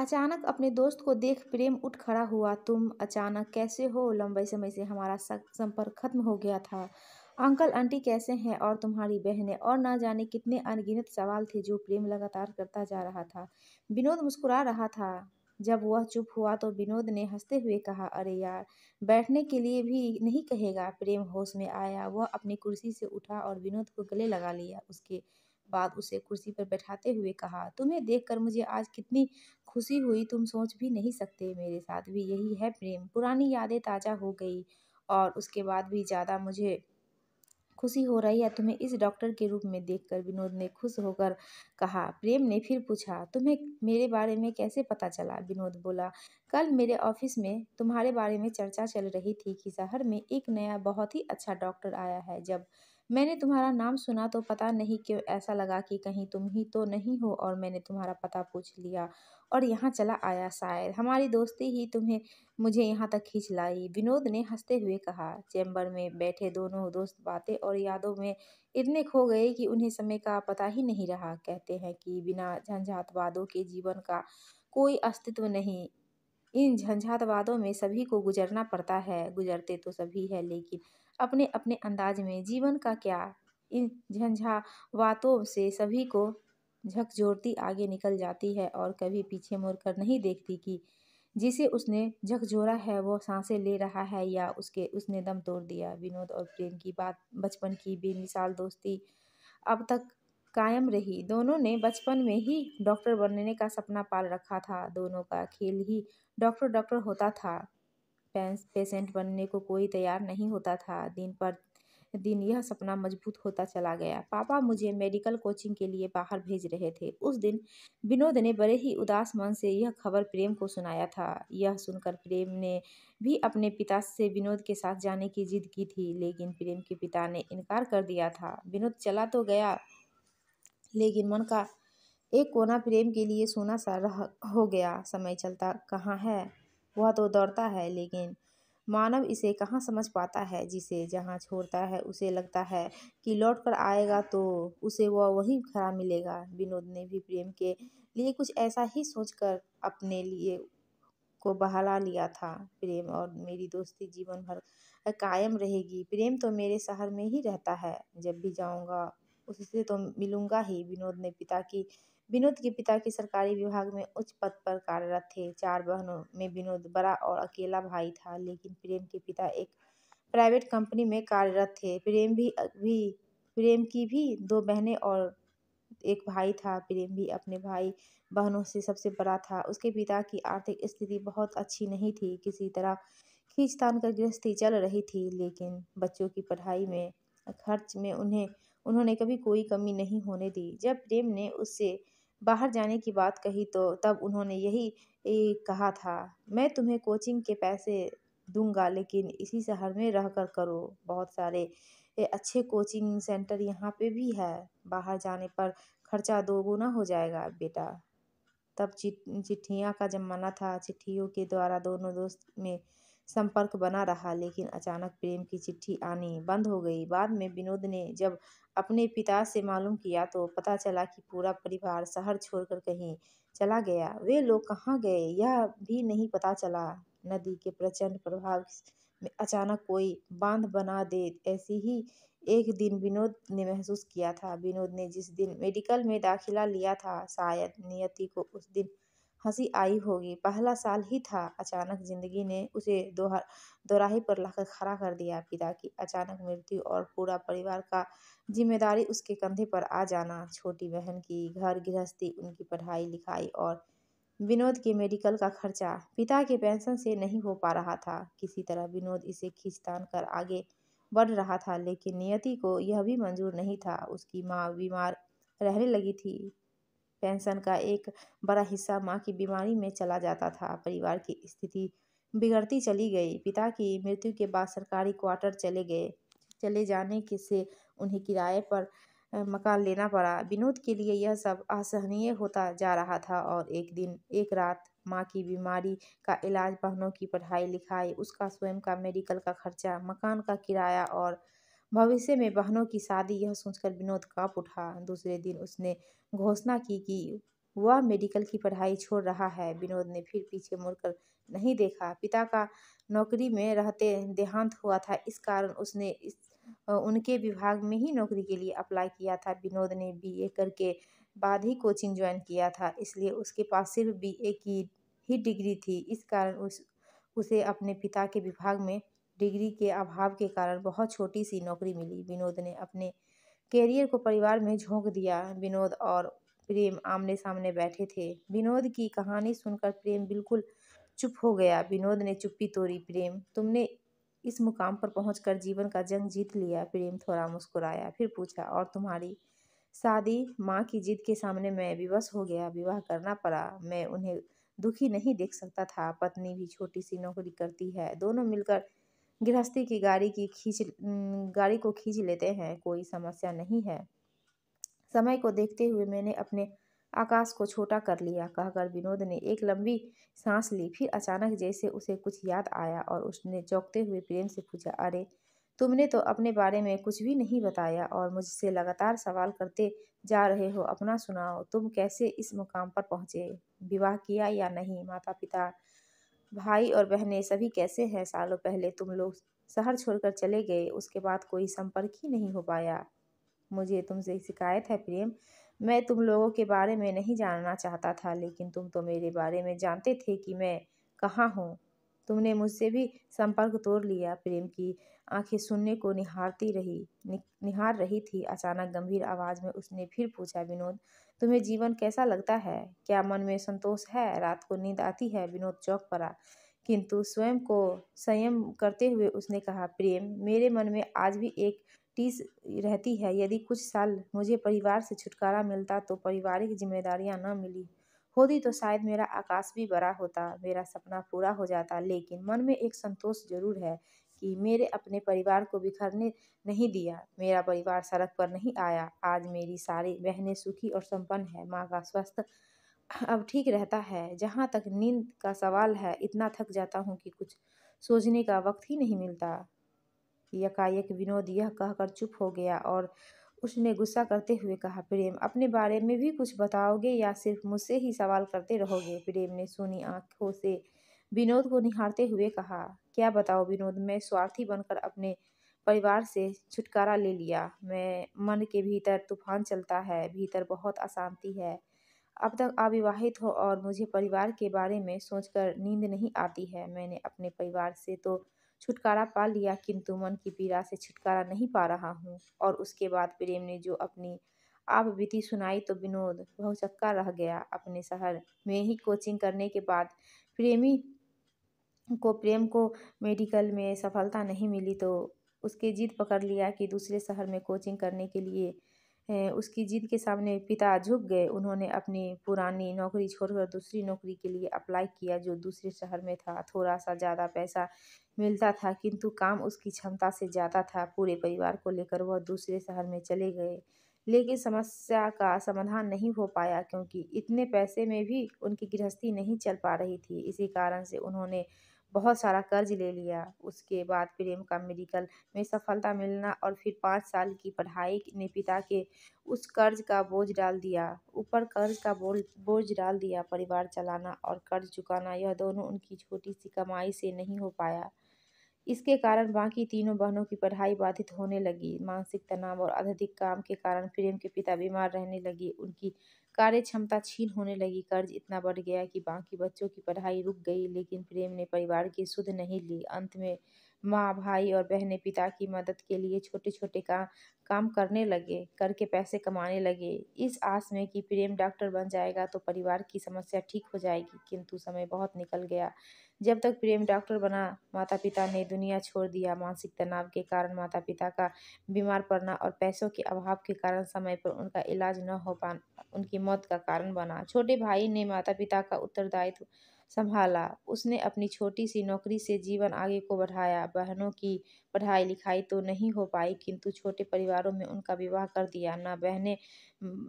अचानक अपने दोस्त को देख प्रेम उठ खड़ा हुआ तुम अचानक कैसे हो लंबे समय से हमारा संपर्क खत्म हो गया था अंकल आंटी कैसे हैं और तुम्हारी बहनें और ना जाने कितने अनगिनत सवाल थे जो प्रेम लगातार करता जा रहा था विनोद मुस्कुरा रहा था जब वह चुप हुआ तो विनोद ने हंसते हुए कहा अरे यार बैठने के लिए भी नहीं कहेगा प्रेम होश में आया वह अपनी कुर्सी से उठा और विनोद को गले लगा लिया उसके बाद उसे कुर्सी पर बैठाते हुए कहा तुम्हें देखकर मुझे आज कितनी खुशी हुई तुम सोच भी नहीं सकते मेरे साथ भी यही है प्रेम पुरानी यादें ताज़ा हो गई और उसके बाद भी ज़्यादा मुझे खुशी हो रही है तुम्हें इस डॉक्टर के रूप में देखकर विनोद ने खुश होकर कहा प्रेम ने फिर पूछा तुम्हें मेरे बारे में कैसे पता चला विनोद बोला कल मेरे ऑफिस में तुम्हारे बारे में चर्चा चल रही थी कि शहर में एक नया बहुत ही अच्छा डॉक्टर आया है जब मैंने तुम्हारा नाम सुना तो पता नहीं क्यों ऐसा लगा कि कहीं तुम ही तो नहीं हो और मैंने तुम्हारा पता पूछ लिया और यहाँ चला आया शायद हमारी दोस्ती ही तुम्हें मुझे यहाँ तक खींच लाई विनोद ने हंसते हुए कहा चैम्बर में बैठे दोनों दोस्त बातें और यादों में इतने खो गए कि उन्हें समय का पता ही नहीं रहा कहते हैं कि बिना झंझातवादों के जीवन का कोई अस्तित्व नहीं इन झंझातवादों में सभी को गुजरना पड़ता है गुजरते तो सभी है लेकिन अपने अपने अंदाज में जीवन का क्या इन झंझावातों से सभी को झकझोरती आगे निकल जाती है और कभी पीछे मुड़कर नहीं देखती कि जिसे उसने झकझोरा है वो सांसें ले रहा है या उसके उसने दम तोड़ दिया विनोद और प्रेम की बात बचपन की बेमिसाल दोस्ती अब तक कायम रही दोनों ने बचपन में ही डॉक्टर बनने का सपना पाल रखा था दोनों का खेल ही डॉक्टर डॉक्टर होता था पेशेंट बनने को कोई तैयार नहीं होता था दिन पर दिन यह सपना मजबूत होता चला गया पापा मुझे मेडिकल कोचिंग के लिए बाहर भेज रहे थे उस दिन विनोद ने बड़े ही उदास मन से यह खबर प्रेम को सुनाया था यह सुनकर प्रेम ने भी अपने पिता से विनोद के साथ जाने की जिद की थी लेकिन प्रेम के पिता ने इनकार कर दिया था विनोद चला तो गया लेकिन मन का एक कोना प्रेम के लिए सोना सा रह हो गया समय चलता कहाँ है वह तो दौड़ता है लेकिन मानव इसे कहाँ समझ पाता है जिसे जहाँ छोड़ता है उसे लगता है कि लौट कर आएगा तो उसे वह वहीं खड़ा मिलेगा विनोद ने भी प्रेम के लिए कुछ ऐसा ही सोचकर अपने लिए को बहला लिया था प्रेम और मेरी दोस्ती जीवन भर कायम रहेगी प्रेम तो मेरे शहर में ही रहता है जब भी जाऊँगा उससे तो मिलूँगा ही विनोद ने पिता की विनोद के पिता के सरकारी विभाग में उच्च पद पर कार्यरत थे चार बहनों में विनोद बड़ा और अकेला भाई था लेकिन प्रेम के पिता एक प्राइवेट कंपनी में कार्यरत थे प्रेम भी भी प्रेम की भी दो बहनें और एक भाई था प्रेम भी अपने भाई बहनों से सबसे बड़ा था उसके पिता की आर्थिक स्थिति बहुत अच्छी नहीं थी किसी तरह खींचतान कर गृहस्थी चल रही थी लेकिन बच्चों की पढ़ाई में खर्च में उन्हें उन्होंने कभी कोई कमी नहीं होने दी जब प्रेम ने उससे बाहर जाने की बात कही तो तब उन्होंने यही कहा था मैं तुम्हें कोचिंग के पैसे दूंगा लेकिन इसी शहर में रह कर करो बहुत सारे अच्छे कोचिंग सेंटर यहाँ पे भी है बाहर जाने पर खर्चा दोगुना हो जाएगा बेटा तब चिट्ठियाँ का ज़माना था चिट्ठियों के द्वारा दोनों दोस्त में संपर्क बना रहा लेकिन अचानक प्रेम की चिट्ठी आनी बंद हो गई बाद में विनोद ने जब अपने पिता से मालूम किया तो पता चला कि पूरा परिवार शहर छोड़कर कहीं चला गया वे लोग कहाँ गए यह भी नहीं पता चला नदी के प्रचंड प्रभाव में अचानक कोई बांध बना दे ऐसी ही एक दिन विनोद ने महसूस किया था विनोद ने जिस दिन मेडिकल में दाखिला लिया था शायद नियति को उस दिन हंसी आई होगी पहला साल ही था अचानक जिंदगी ने उसे दोहा दोराहे पर लाकर खड़ा कर दिया पिता की अचानक मृत्यु और पूरा परिवार का जिम्मेदारी उसके कंधे पर आ जाना छोटी बहन की घर गृहस्थी उनकी पढ़ाई लिखाई और विनोद के मेडिकल का खर्चा पिता के पेंशन से नहीं हो पा रहा था किसी तरह विनोद इसे खींचतान कर आगे बढ़ रहा था लेकिन नियति को यह भी मंजूर नहीं था उसकी माँ बीमार रहने लगी थी पेंशन का एक बड़ा हिस्सा माँ की बीमारी में चला जाता था परिवार की स्थिति बिगड़ती चली गई पिता की मृत्यु के बाद सरकारी क्वार्टर चले गए चले जाने के से उन्हें किराए पर मकान लेना पड़ा विनोद के लिए यह सब असहनीय होता जा रहा था और एक दिन एक रात माँ की बीमारी का इलाज बहनों की पढ़ाई लिखाई उसका स्वयं का मेडिकल का खर्चा मकान का किराया और भविष्य में बहनों की शादी यह सोचकर विनोद काँप उठा दूसरे दिन उसने घोषणा की कि वह मेडिकल की पढ़ाई छोड़ रहा है विनोद ने फिर पीछे मुड़कर नहीं देखा पिता का नौकरी में रहते देहांत हुआ था इस कारण उसने इस उनके विभाग में ही नौकरी के लिए अप्लाई किया था विनोद ने बी ए करके बाद ही कोचिंग ज्वाइन किया था इसलिए उसके पास सिर्फ बी ए की ही डिग्री थी इस कारण उस उसे अपने पिता के विभाग में डिग्री के अभाव के कारण बहुत छोटी सी नौकरी मिली विनोद ने अपने कैरियर को परिवार में झोंक दिया विनोद और प्रेम आमने सामने बैठे थे विनोद की कहानी सुनकर प्रेम बिल्कुल चुप हो गया विनोद ने चुप्पी तोड़ी प्रेम तुमने इस मुकाम पर पहुंचकर जीवन का जंग जीत लिया प्रेम थोड़ा मुस्कुराया फिर पूछा और तुम्हारी शादी माँ की जिद के सामने मैं विवश हो गया विवाह करना पड़ा मैं उन्हें दुखी नहीं देख सकता था पत्नी भी छोटी सी नौकरी करती है दोनों मिलकर गृहस्थी की गाड़ी की खींच गाड़ी को खींच लेते हैं कोई समस्या नहीं है समय को देखते हुए मैंने अपने आकाश को छोटा कर लिया कहकर विनोद ने एक लंबी सांस ली फिर अचानक जैसे उसे कुछ याद आया और उसने चौंकते हुए प्रेम से पूछा अरे तुमने तो अपने बारे में कुछ भी नहीं बताया और मुझसे लगातार सवाल करते जा रहे हो अपना सुनाओ तुम कैसे इस मुकाम पर पहुँचे विवाह किया या नहीं माता पिता भाई और बहनें सभी कैसे हैं सालों पहले तुम लोग शहर छोड़कर चले गए उसके बाद कोई संपर्क ही नहीं हो पाया मुझे तुमसे शिकायत है प्रेम मैं तुम लोगों के बारे में नहीं जानना चाहता था लेकिन तुम तो मेरे बारे में जानते थे कि मैं कहाँ हूँ तुमने मुझसे भी संपर्क तोड़ लिया प्रेम की आंखें सुनने को निहारती रही नि, निहार रही थी अचानक गंभीर आवाज में उसने फिर पूछा विनोद तुम्हें जीवन कैसा लगता है क्या मन में संतोष है रात को नींद आती है विनोद चौक पड़ा किंतु स्वयं को संयम करते हुए उसने कहा प्रेम मेरे मन में आज भी एक टीस रहती है यदि कुछ साल मुझे परिवार से छुटकारा मिलता तो पारिवारिक जिम्मेदारियां न मिली होती तो शायद मेरा आकाश भी बड़ा होता मेरा सपना पूरा हो जाता लेकिन मन में एक संतोष जरूर है कि मेरे अपने परिवार को बिखरने नहीं दिया मेरा परिवार सड़क पर नहीं आया आज मेरी सारी बहनें सुखी और संपन्न है माँ का स्वास्थ्य अब ठीक रहता है जहाँ तक नींद का सवाल है इतना थक जाता हूँ कि कुछ सोचने का वक्त ही नहीं मिलता यकायक विनोद यह कहकर चुप हो गया और उसने गुस्सा करते हुए कहा प्रेम अपने बारे में भी कुछ बताओगे या सिर्फ मुझसे ही सवाल करते रहोगे प्रेम ने सुनी आंखों से विनोद को निहारते हुए कहा क्या बताओ विनोद मैं स्वार्थी बनकर अपने परिवार से छुटकारा ले लिया मैं मन के भीतर तूफान चलता है भीतर बहुत अशांति है अब तक अविवाहित हो और मुझे परिवार के बारे में सोचकर नींद नहीं आती है मैंने अपने परिवार से तो छुटकारा पा लिया किंतु मन की पीड़ा से छुटकारा नहीं पा रहा हूँ और उसके बाद प्रेम ने जो अपनी आप विधि सुनाई तो विनोद बहुचक्का रह गया अपने शहर में ही कोचिंग करने के बाद प्रेमी को प्रेम को मेडिकल में सफलता नहीं मिली तो उसके जिद पकड़ लिया कि दूसरे शहर में कोचिंग करने के लिए उसकी जिद के सामने पिता झुक गए उन्होंने अपनी पुरानी नौकरी छोड़कर दूसरी नौकरी के लिए अप्लाई किया जो दूसरे शहर में था थोड़ा सा ज़्यादा पैसा मिलता था किंतु काम उसकी क्षमता से ज़्यादा था पूरे परिवार को लेकर वह दूसरे शहर में चले गए लेकिन समस्या का समाधान नहीं हो पाया क्योंकि इतने पैसे में भी उनकी गृहस्थी नहीं चल पा रही थी इसी कारण से उन्होंने बहुत सारा कर्ज ले लिया उसके बाद प्रेम का मेडिकल में सफलता मिलना और फिर पाँच साल की पढ़ाई ने पिता के उस कर्ज का बोझ डाल दिया ऊपर कर्ज का बोझ बोझ डाल दिया परिवार चलाना और कर्ज चुकाना यह दोनों उनकी छोटी सी कमाई से नहीं हो पाया इसके कारण बाकी तीनों बहनों की पढ़ाई बाधित होने लगी मानसिक तनाव और अधिक काम के कारण प्रेम के पिता बीमार रहने लगी उनकी कार्य क्षमता छीन होने लगी कर्ज इतना बढ़ गया कि बाकी बच्चों की पढ़ाई रुक गई लेकिन प्रेम ने परिवार की सुध नहीं ली अंत में माँ भाई और बहनें पिता की मदद के लिए छोटे छोटे का, काम करने लगे करके पैसे कमाने लगे इस आस में कि प्रेम डॉक्टर बन जाएगा तो परिवार की समस्या ठीक हो जाएगी किंतु समय बहुत निकल गया जब तक प्रेम डॉक्टर बना माता पिता ने दुनिया छोड़ दिया मानसिक तनाव के कारण माता पिता का बीमार पड़ना और पैसों के अभाव के कारण समय पर उनका इलाज न हो पाना उनकी मौत का कारण बना छोटे भाई ने माता पिता का उत्तरदायित्व संभाला उसने अपनी छोटी सी नौकरी से जीवन आगे को बढ़ाया बहनों की पढ़ाई लिखाई तो नहीं हो पाई किंतु छोटे परिवारों में उनका विवाह कर दिया न बहने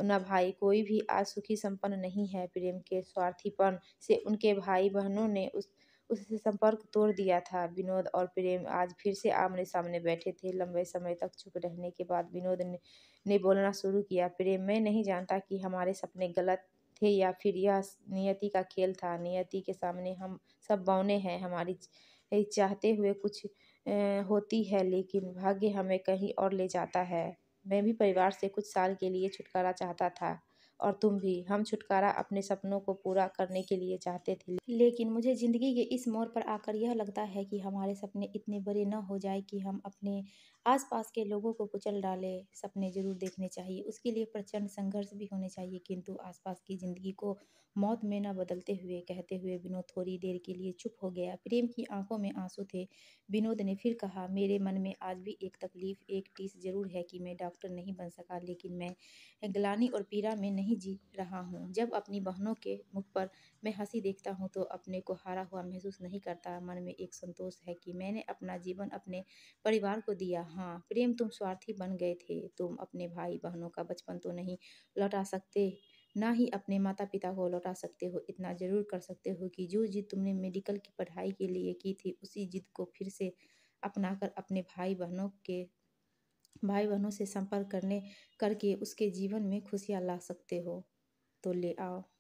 न भाई कोई भी आज सुखी संपन्न नहीं है प्रेम के स्वार्थीपन से उनके भाई बहनों ने उस उससे संपर्क तोड़ दिया था विनोद और प्रेम आज फिर से आमने सामने बैठे थे लंबे समय तक चुप रहने के बाद विनोद ने, ने बोलना शुरू किया प्रेम मैं नहीं जानता कि हमारे सपने गलत थे या फिर यह नियति का खेल था नियति के सामने हम सब बौने हैं हमारी चाहते हुए कुछ होती है लेकिन भाग्य हमें कहीं और ले जाता है मैं भी परिवार से कुछ साल के लिए छुटकारा चाहता था और तुम भी हम छुटकारा अपने सपनों को पूरा करने के लिए चाहते थे लेकिन मुझे ज़िंदगी के इस मोड़ पर आकर यह लगता है कि हमारे सपने इतने बड़े न हो जाए कि हम अपने आसपास के लोगों को कुचल डाले सपने ज़रूर देखने चाहिए उसके लिए प्रचंड संघर्ष भी होने चाहिए किंतु आसपास की ज़िंदगी को मौत में न बदलते हुए कहते हुए विनोद थोड़ी देर के लिए चुप हो गया प्रेम की आंखों में आंसू थे विनोद ने फिर कहा मेरे मन में आज भी एक तकलीफ एक टीस ज़रूर है कि मैं डॉक्टर नहीं बन सका लेकिन मैं ग्लानी और पीड़ा में नहीं जी रहा हूँ जब अपनी बहनों के मुख पर मैं हंसी देखता हूँ तो अपने को हारा हुआ महसूस नहीं करता मन में एक संतोष है कि मैंने अपना जीवन अपने परिवार को दिया हाँ प्रेम तुम स्वार्थी बन गए थे तुम अपने भाई बहनों का बचपन तो नहीं लौटा सकते ना ही अपने माता पिता को लौटा सकते हो इतना ज़रूर कर सकते हो कि जो जिद तुमने मेडिकल की पढ़ाई के लिए की थी उसी जिद को फिर से अपनाकर अपने भाई बहनों के भाई बहनों से संपर्क करने करके उसके जीवन में खुशियाँ ला सकते हो तो ले आओ